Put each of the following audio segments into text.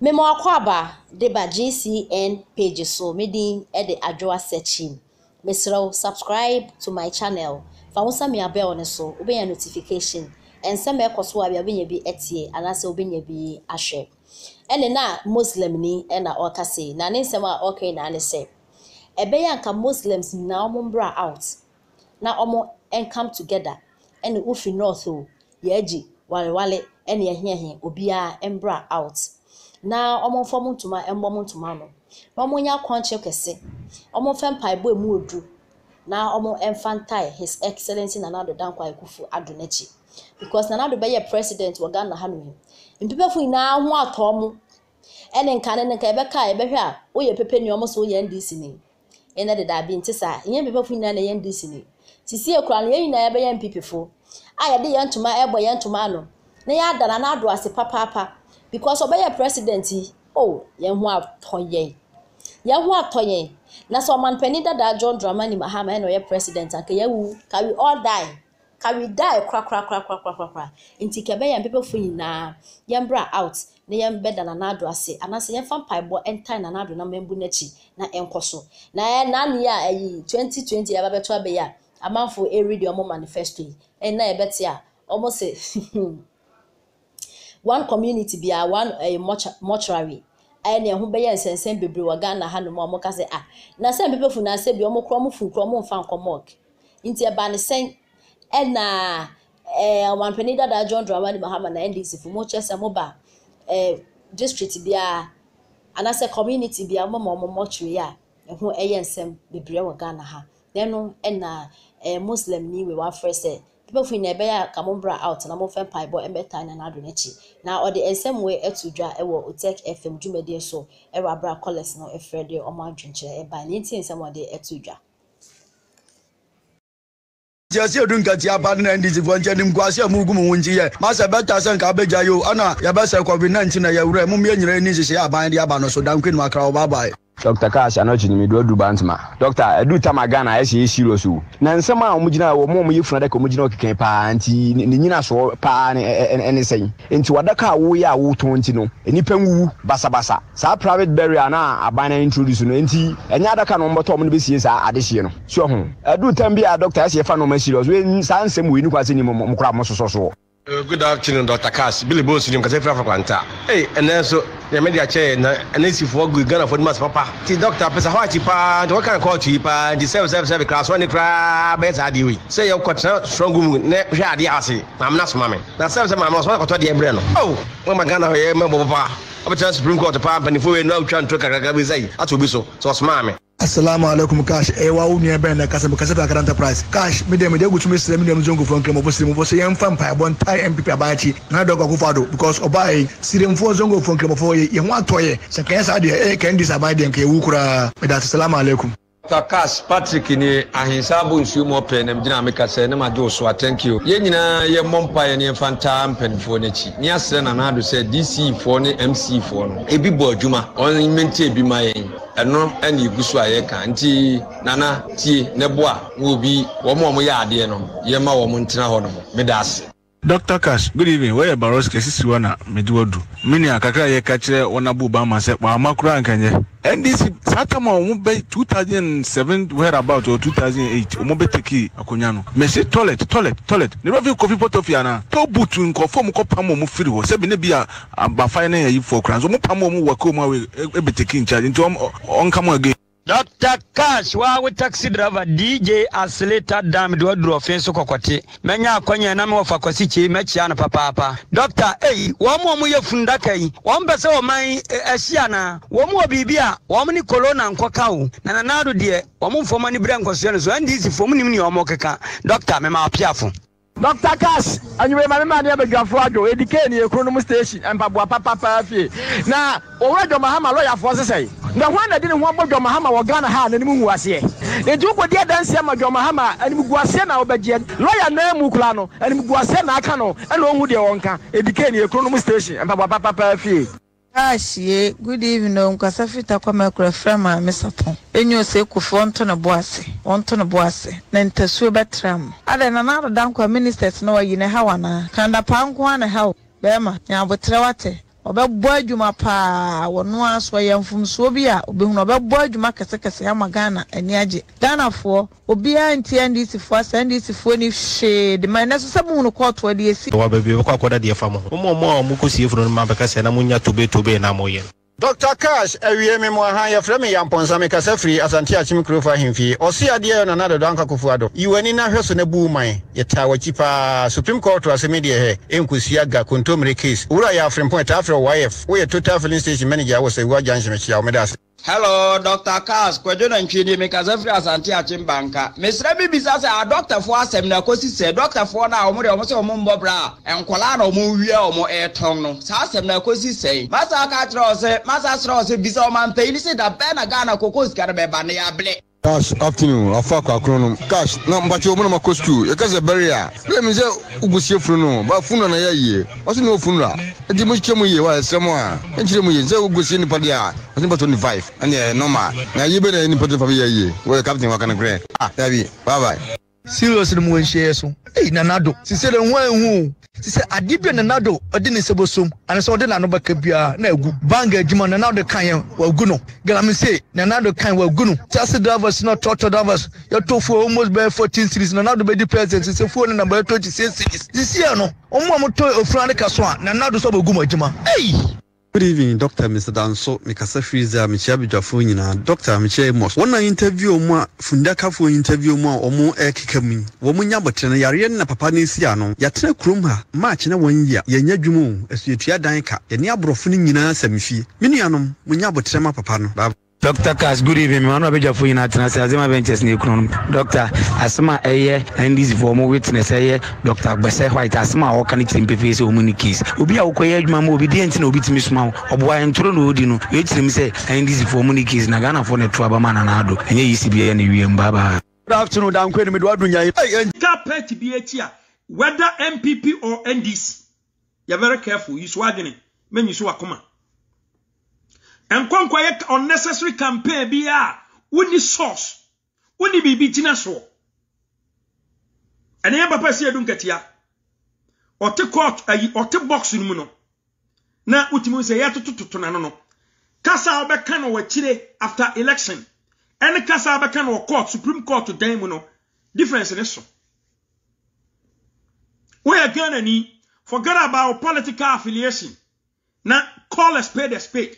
mmemme akɔ aba de ba gcn page so me din de adwoa searching mesrɛ subscribe to my channel fa wo sami abɛɛ ne so wobɛnya notification nsɛm ɛkɔ so a bi wobɛnya bi tie anaasɛ wobɛnya bi ahwɛ ɛne na muslim ni ɛna ɔka na ne nsɛm a ɔka yi naa ne sɛ ɛbɛyɛ muslims na wɔn mbra out na wɔn come together ɛne wofi north o wale walewale ɛne ɛheɛheɛ obiara mbra out. na wɔmfa mu ntoma mmɔ mu ntoma no na wɔnyɛ akɔnkye kɛse wɔmfa mpaebɔ mu odu na wɔmfa ntae his excellence nana do dankwa ekufu ado N'ekyi. because nana do bɛyɛ president wɔ ghana ha nom mpepɛfo nyinaa ho atọ mu ɛne nka ne nka ɛbɛka a ɛbɛhwɛ a woyɛ pepe nea wɔn so woyɛ ndc ni ɛnna deda abi nti saa nyɛ mpepɛfo nyinaa na yɛ ndc ni sisi ekura no yɛn nyinaa yɛbɛyɛ mpipifo a yɛde yɛn ntoma ɛbɔ e yɛn ntoma ano na yɛ ada na n'ado ase papaapa. because ɔbɛyɛ president yi oh yɛn ho atọ yẹn ho na sɛ ɔmanpanin dada john dramani mahama ɛna ɔyɛ president anka ya wu ka we all die ka we die korakorakorakorakorakora nti nyinaa bra out na yɛn bɛda nanado ase anaasɛ yɛn fa nanado na n'akyi na ɛnkɔ so na ɛyɛ naani a ɛyi twenty twenty yɛ abɛbɛto abɛyɛ a amanfo ɛredi ɔmo manifesto a one community bi a one ɛyɛ mortuary ɛyɛ na ɛho bɛyɛ nsɛnsɛn bebree wɔ ghana hanom a wɔn ka sɛ a ah, na sɛn pepe funu ase bi wɔn kura wɔn funu kura wɔn mfa nkɔ mɔɔk nti ɛba ne sɛn ɛna ɛɛ eh, ɔmanpanin dada john dramani mahama na ndc fo mo kyɛ sɛ mo ba ɛɛ eh, district bi a anaasɛ community bi a mo ma wɔn mortuary a ɛho ɛyɛ nsɛm bebree wɔ ghana ha na ɛno ɛna ɛɛ eh, muslim ni wei wafrɛ sɛ. mkpefu na ebe ya ka m out na mfe mpaebɔ mmɛta na n'adọ n'akyi na ɔde nsɛm wee ɛto dwa ɛwɔ otek fm dwumadie so ɛwɔ abra kɔlɛs no ɛfrɛ ɔmo ɛba ne nsɛm ɔde ɛto dwa. aba ne ndc nim nkyi yɛ masa bɛta sɛ nka o yɛbɛsɛ covid na yɛwura mu mmea nyinaa ni sisi aban de aba no so dankwe akra dr cash anɔkye nyimidoɔ du bantoma dɔkta ɛdu tam a ghana ɛsɛ yɛ serious o na nsɛm a ɔmo gyina wɔ mo ɔmo yɛ funu adaka ɔmo gyina ɔkeka paa nti ne nyina soɔ paa ne ɛne sɛn nti wadaka a woyɛ a wotɔn nti no nipa nwuwu basabasa saa private burial na aban na introduce no nti ɛnyɛ adaka na ɔmbɛtɔ ɔmo no bɛsie saa adehyeɛ no so ɛho ɛdu tam bi a dɔkta ɛsɛ yɛfa na ɔmo serious saa nsɛm wɔ yi ne sɛ ni mo mo kora mo soso Uh, good afternoon dr cash billy bones ni nkasa efura afakwanta ee ɛnɛ nso nyame de akyɛ na ɛnɛ sifoɔ gu ghana fo dimas papa ti dɔkta pesa hɔ akyi paa nti wɔka ne kɔɔto yi paa nti sɛbe sɛbe sɛbe kra soɔ ne koraa bɛyɛ saa adeɛ wei sɛ yɛkɔtena soronko mu na hwɛ adeɛ ase maamena soma me na sɛbe sɛ maamena soma kɔtɔ deɛ berɛ no o oh, mama ghana hɔ yɛ mɛbɔ papa wobɛtena supreme court paa mpanifoɔ wei no awotwa nto kakrakra bi sɛi atɔ obi so sɛ ɔsomaa me assalamu alaikum cash eh wa wo nua bɛn na kasa mu kasa fɛ akara enterprise cash mi dɛm de gutumi sira mi dɛm nzo nkofo nkira mo fo siri mo fo so yɛn fa mpa ɛbɔ ntae npp abaakyi na dɔgɔ akofo ado because ɔbaa yi siri mfo nzo nkofo nkira mo fo yɛ yɛn ho atɔ yɛ sɛ kɛyɛ saa deɛ ɛyɛ kɛn di sa deɛ nkɛ ewu koraa mɛ da assalamu alaikum. dr cash patrick ni ahensa abo nsuo mu ɔpɛ nam gyina ame kasa ne ma gye wo so a thank you yɛn nyinaa yɛmmɔ mpa yɛ ne yɛmfa ntaa mpanimfoɔ no akyi ne asrɛ nanaado sɛ dc foɔ ne mc foɔ no ebi bɔ adwuma ɔn mmɛnti ma yɛn ɛno ɛna egu so a yɛka nti nana tie ne bo a na obi wɔn a wɔyɛ adeɛ no yɛma wɔn ntena hɔ nom meda ase dr cash good evening wɔyɛ baros kɛse si hɔ na mede wadu mene akakra yɛka kyerɛ wɔnabo ba ma sɛ kpaama koraa nkanyɛ ndc saa tam a ɔmo bɛ 2007 where about or 2008 ɔmo bɛ teki akonnwa no mɛsi toilet toilet toilet ne bɛ fi kofi pɔtɔfi ana tɔ butu nkɔfɔ mu kɔ pam ɔmo firi hɔ sɛbi ne bi a abafa ne yɛ yi fɔ kura nso ɔmo pam ɔmo wɔ kɔn mu a ɛbɛ e, e teki nkyɛn nti ɔmo ɔnkam again. Dr. Cash wawe taxi driver DJ asleta dam do dro feso kokote menya kwenye na me kwa sichi mechi ana papa papaapa Dr. A wo wamu mo ye fundake kai wo mbe se wo man ahia na wo mo a ni kolona nkwa kau. na nanado die, wamu mfoma ni brea nkwa ne so hindi isi fomu ni mni wamu keka Dr. mema ma dr cash anwumere maame maa ne abadwafo adwo edike ne mpabuwa papa papa station Na, papapa afie na lo ya lɔyafoɔ sesɛe na hwan na de ne ho abɔ dwamahama wɔ ghana ha n'anim hu aseɛ nti wokɔdi adanseɛ ma dwamahama anim gu aseɛ na wɔbɛgyeɛ lɔya nan mu kura no anim gu aseɛ na aka no ɛna ɔhu deɛ wɔnka ɛdikɛ ne ɛkuro no mu station mpapapapapa fie ahyie good evening nkwasa fita kwame kura fira maame sapon enyo ose kufu ɔnto ne bo ase ɔnto ne bo ase na ntasuo bɛtra mu adan na n'adoda nkwa ministers na wɔyi ne ha wana kanda paa nko ara ne ha o bɛrima nyaabotere wate ɔbɛbɔ adwuma paa wɔno aso yɛ mfomsoɔ bi a obɛhunu ɔbɛbɔ adwuma kɛsekɛse ama ghana ani agye ghanafoɔ obiara nti ndcfoɔ asɛ ndcfoɔ ni hwee de ma ɛnɛ so sɛ muhunu kɔɔtoɔ de ɛsi wabaabi bɛkɔ akɔda deɛ fa mo ho momɔmɔ a mokɔsie funu no ma bɛka na monya tobetobe na moyɛ dr cash awie me mu aha yɛfrɛ me yamponsa mekasa firi asante akyem kurofo ahemfie ɔse adeɛ yɛ nana dodo anka kofo ado yiw'ani na hwɛ so na buu man yɛtaa wakyi paa supreme court asɛm deɛ hɛ ɛnkɔsua ga kontommere case wura yɛ afrempɔn ɛtaa frɛ yf woyɛ total filling station manager wɔ sɛ wua gyanhyemekyia womeda ase hello dr cars kwadwo na ntwini mekasa firi asante akyemba nka mesrɛ bi bisa sɛ adɔktafoɔ ah, asɛm na kɔsi sɛ dɔktafoɔ no a ɔmo deɛ ɔmo sɛ ɔmo mbɔ bra a nkɔlaa na ɔmo wie a ɔmo ɛɛtɔn no saa asɛm na kɔsi sɛn masa aka kyerɛ ɔ sɛ masa serɛ ɔ sɛ bisa ɔma mpanyin sɛ da na ghana koko sika no bɛba ne yɛablɛ Cash afternoon afa kakro no cash na mbakye omu na makɔ skul yɛkasɛ bɛre a bɛrɛ mi sɛ wogusie funu no ba funu na yɛ yie ɔso ne wɔfunu a ɛnti mokyerɛ mu yie wayɛ srɛm a ɛnkyerɛ mu yie sɛ wogusie nipa deɛ a ɔso nipa 25 ɛneɛ nɔma na yie bɛ na yɛ nipa 25 yɛ yie wɔyɛ captain waka no korɛ ah dabi bye bye serious no mu wɔnhyiaeɛ so ei nanado sisɛ dɛ ho ahu sisi ade bi nanado ɔde ne nsa bosom anasɛ ɔde n'ano bɛka biara na egu banga adwuma nanado kan yɛn wagu no galamsey nanado kan wagu no taxi drivers na tɔtɔ drivers yɛtɔ fuo almost bɛyɛ fourteen series nanado bɛdi president sisi fuo ne namba yɛ twenty six series sisi yɛ no wɔn a wɔtɔ ofura ne ka so a nanado sɔ bɛgu mu adwuma ɛyi good evening Doctor, mr danso mekasa firi dze a mekyia badwafoɔ nyinaa dr mekyia mos wɔna interview mu a fundakafoɔ interview mu a ɔmo ɛkeka mu yi wɔmo nya bɔtene no yareɛ no na papa no si ano yɛtena kurom ha maakye na wɔn yi a yɛnya dwuma o ɛso yɛtua dan ka yɛne aborɔfo no nyinaa sɛmfie me nuanom monya abɔtene ma papa no bye dr cash good evening mi wọn abegya fo nyinaa tena ase azema ventures na ekunu no dr asema ɛyɛ ndc fo ɔmo witness ɛyɛ dr gbese white asema a ɔka ne kyerɛ mpefee sɛ ɔmo ne obi a wokɔyɛ adwuma mu obi deɛ nti na obi tumi soma wo ɔboa ntoro na odi no ɛkyerɛ mu sɛ ndc fo ɔmo ne case na ghanafoɔ no ɛto aba ma nanaado ɛnyɛ yisi bi ɛyɛ ne wiem baabaa good afternoon danko enimi do adu nyaye. carpet eh, bi ekyi a whether npp or ndc yɛ very careful yi so adwene mɛ nyi so akoma nkɔnkɔ yɛ unnecessary campaign bi a wonni source wonni biribi gyina soɔ ɛne yɛ papa si adu nkatia ɔte court ayi ɔte box no mu no na wotumi sɛ yɛtotototo n'ano no kasa a wɔbɛka no wɔakyire after election ɛne kasa a wɔbɛka no wɔ court supreme court dan mu no difference ne so woyɛ ghana ni forget about political affiliation na call a spade a spade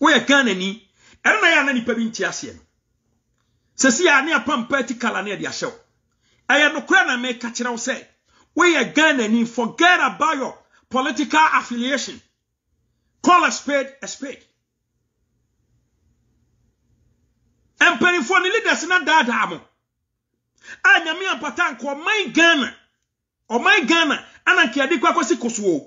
woyɛ ghana ni ɛno na yɛ ana nipa bi nti aseɛ no sɛsi a ne apampa ti kala ne ɛde ahyɛ wo ɛyɛ nokorɛ na meka kyerɛ wo sɛ woyɛ ghana ni forget about your political affiliation call a spade a spade mpanimfoɔ ne leaders na daadaa mo a nyame ampata nka ɔman ghana ɔman ghana ana nkeade kɔ akɔsi kosoɔ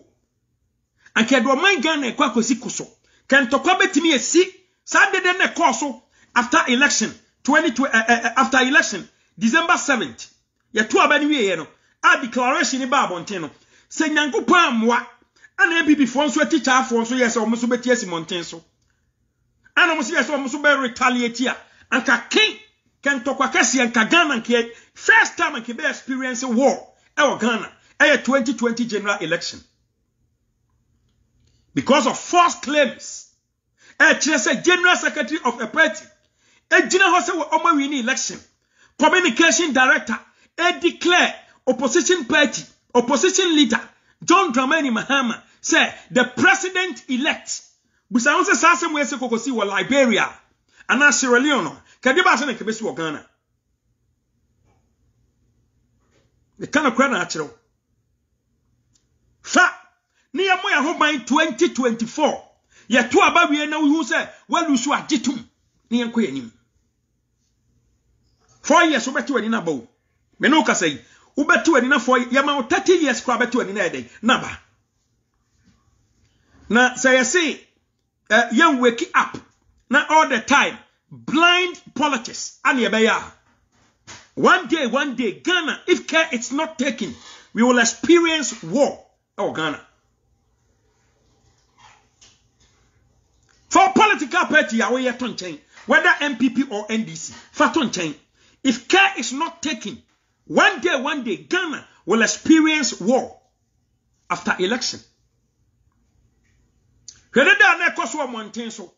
ankeade ɔman ghana kɔ akɔsi kosoɔ kɛntɔkwa bɛtumi esi saa dede ne kɔɔ so after election twenty uh, after election december seventh yɛto aba no wieɛ no a declaration ba abɔnten no sɛ nyankopɔn ammoa ana abibifoɔ nso atikyafoɔ nso yɛ sɛ ɔmo nso bɛti asi mmɔnten so ana ɔmo nso yɛ sɛ ɔmo nso bɛ retaliate a anka ke kɛntɔkwa kɛseɛ nka ghana nkeɛ first time nkeɛ bɛ experience war ɛwɔ e ghana ɛyɛ e 2020 general election because of false claims ɛkyerɛ sɛ general secretary of a party egyina hɔ sɛ wɔ ɔmo win election communication director edeclare opposition party opposition leader john dramani mahama sɛ the president elect busa ho sɛ saa asɛm wɔyɛ sɛ kokosi wɔ liberia anaa sierra leone kɛde baasa na kɛbɛsi wɔ ghana meka no kora na akyerɛw fa ne yɛmmɔ yɛ ho ban 2024 yɛto aba wie na wohu sɛ woalu so agye tom na four years wobɛte w'ani no aba o me ubetu wokasa yi wobɛte w'ani na four yɛma thirty years kwa bɛte w'ani na yɛdɛn na ba na sɛ yɛse uh, wake up na all the time blind politics and yɛbɛyɛ one day one day ghana if care is not taken we will experience war Oh ghana for political party a wɔyɛ to nkyɛn whether npp or ndc fa to nkyɛn if care is not taken one day one day ghana will experience war after election hwɛde da na ɛkɔ so wɔ mmɔnten so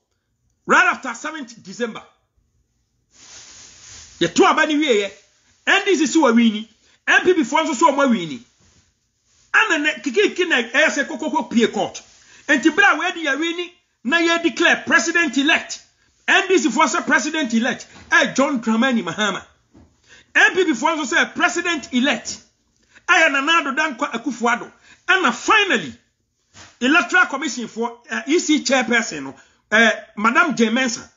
right after seventh december yɛto aba ne wieɛ ndc si wɔ wiini npp foɔ nso so wɔn awiini ana ne kikiki na ɛyɛ sɛ kokoko pie court nti bere a wɔadi yɛ wiini na yɛ declare president elect ndc foɔ sɛ president elect ɛ e john dramani mahama npp foɔ nso sɛ president elect ɛyɛ e nana ado dankwa akufo ado ɛna e finally electoral commission foɔ uh, ec chairperson no uh, madam jane mensa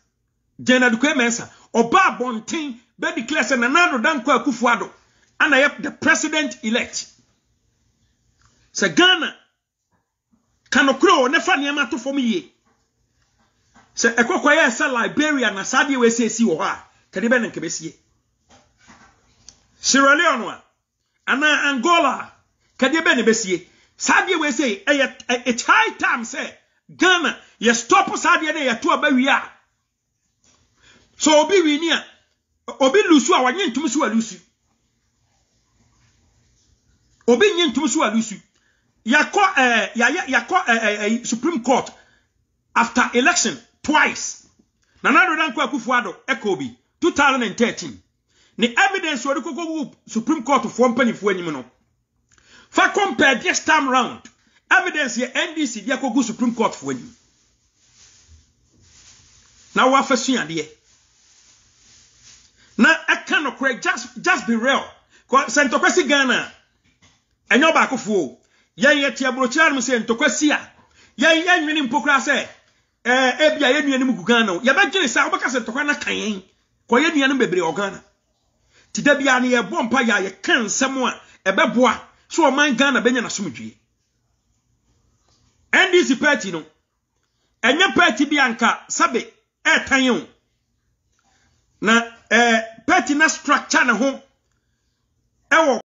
jane adukwe mensa ɔbaa abɔnten bɛ declare sɛ nana ado dankwa akufo ado ɛna yɛ the president elect sɛ ghana kanokuro ne fa nneɛma to fam yie sɛ ɛkɔ kɔyɛ sɛ liberia na saa deɛ wɔasiesie wɔ hɔ a kɛde bɛ ne nka bɛsie sierra leone a anaa angola a kɛdeɛ bɛ ne bɛsie saa deɛ wɔasie ɛyɛ it's high time sɛ ghana yɛ stop saa deɛ no yɛto aba wie a sɛ obi wini a obi lusu a wɔnye ntom so walusu obi nye ntom so walusu yakɔ ɛɛ yayɛ yakɔ ɛɛ supreme court after election twice nana addo kwa akufuado ekobi 2013 Ni evidence wɔde koko wu supreme court foɔ mpanimfoɔ anim no fa compare this time round evidence yɛ ndc de akɔgu supreme court foɔ anim na wafa suadeɛ na ekano nokorɛ just just be real sɛ ntɔkwasi ghana ɛnyɛ ɔbaakofoɔ yɛn yɛ te aburokyerɛ no mu sɛ ntɔkwasi a yɛn yɛn nwene mpokura sɛ ebi eh, eh, a yɛn nuanom gu ghana o yɛbɛgyere saa wobɛka sɛ ntɔkwa no ka yɛn kɔyɛ nuanom bebree wɔ ghana te da biara no yɛbɔ mpa yɛ a yɛka nsɛm a ɛbɛboa so ɔman ghana bɛnya n'asomdwie ndc party no ɛnyɛ party bi anka sabe ɛɛtan o na ɛɛ eh, party na structure na ho ɛwɔ